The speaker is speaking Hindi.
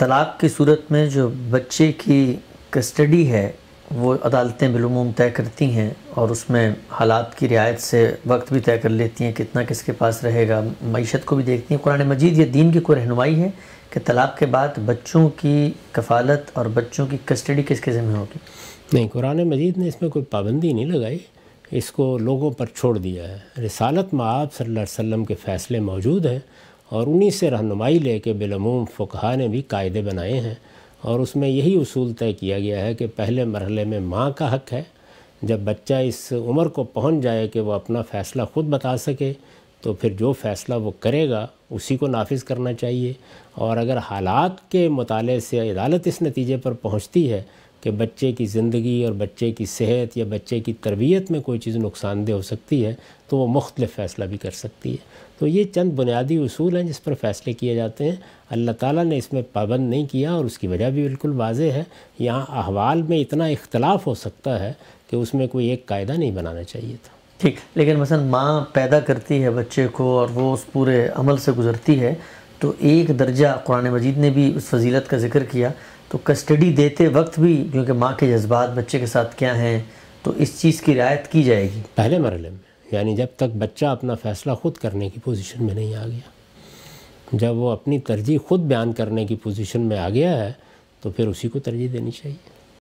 तलाक की सूरत में जो बच्चे की कस्टडी है वो अदालतें बिलूम तय करती हैं और उसमें हालात की रियायत से वक्त भी तय कर लेती हैं कितना किसके पास रहेगा मीशत को भी देखती हैं कुरान मजीद ये दीन की कोई रहनुमाई है कि तलाक के बाद बच्चों की कफालत और बच्चों की कस्टडी किसके ज़िम्मे होगी नहीं कुरान मजीद ने इसमें कोई पाबंदी नहीं लगाई इसको लोगों पर छोड़ दिया है रसालत में आप अलैहि के फ़ैसले मौजूद हैं और उन्हीं से रहनुमाई ले के बिलमूम फ़ुकहा ने भी कायदे बनाए हैं और उसमें यही उसूल तय किया गया है कि पहले मरहले में माँ का हक़ है जब बच्चा इस उम्र को पहुँच जाए कि वह अपना फ़ैसला ख़ुद बता सके तो फिर जो फ़ैसला वो करेगा उसी को नाफिज करना चाहिए और अगर हालात के मुताले से अदालत इस नतीजे पर पहुँचती है कि बच्चे की ज़िंदगी और बच्चे की सेहत या बच्चे की तरबियत में कोई चीज़ नुकसानदेह हो सकती है तो वो मुख्तलिफ फ़ैसला भी कर सकती है तो ये चंद बुनियादी असूल हैं जिस पर फ़ैसले किए जाते हैं अल्लाह ताला ने इसमें पाबंद नहीं किया और उसकी वजह भी बिल्कुल वाज है यहाँ अहवाल में इतना इख्तलाफ हो सकता है कि उसमें कोई एक कायदा नहीं बनाना चाहिए था ठीक लेकिन मसलन माँ पैदा करती है बच्चे को और वो उस पूरे अमल से गुज़रती है तो एक दर्जा कुरान मजीद ने भी उस फजीलत का जिक्र किया तो कस्टडी देते वक्त भी क्योंकि माँ के जज्बात बच्चे के साथ क्या हैं तो इस चीज़ की रियायत की जाएगी पहले मरले में यानी जब तक बच्चा अपना फ़ैसला ख़ुद करने की पोजीशन में नहीं आ गया जब वो अपनी तरजीह ख़ुद बयान करने की पोजीशन में आ गया है तो फिर उसी को तरजीह देनी चाहिए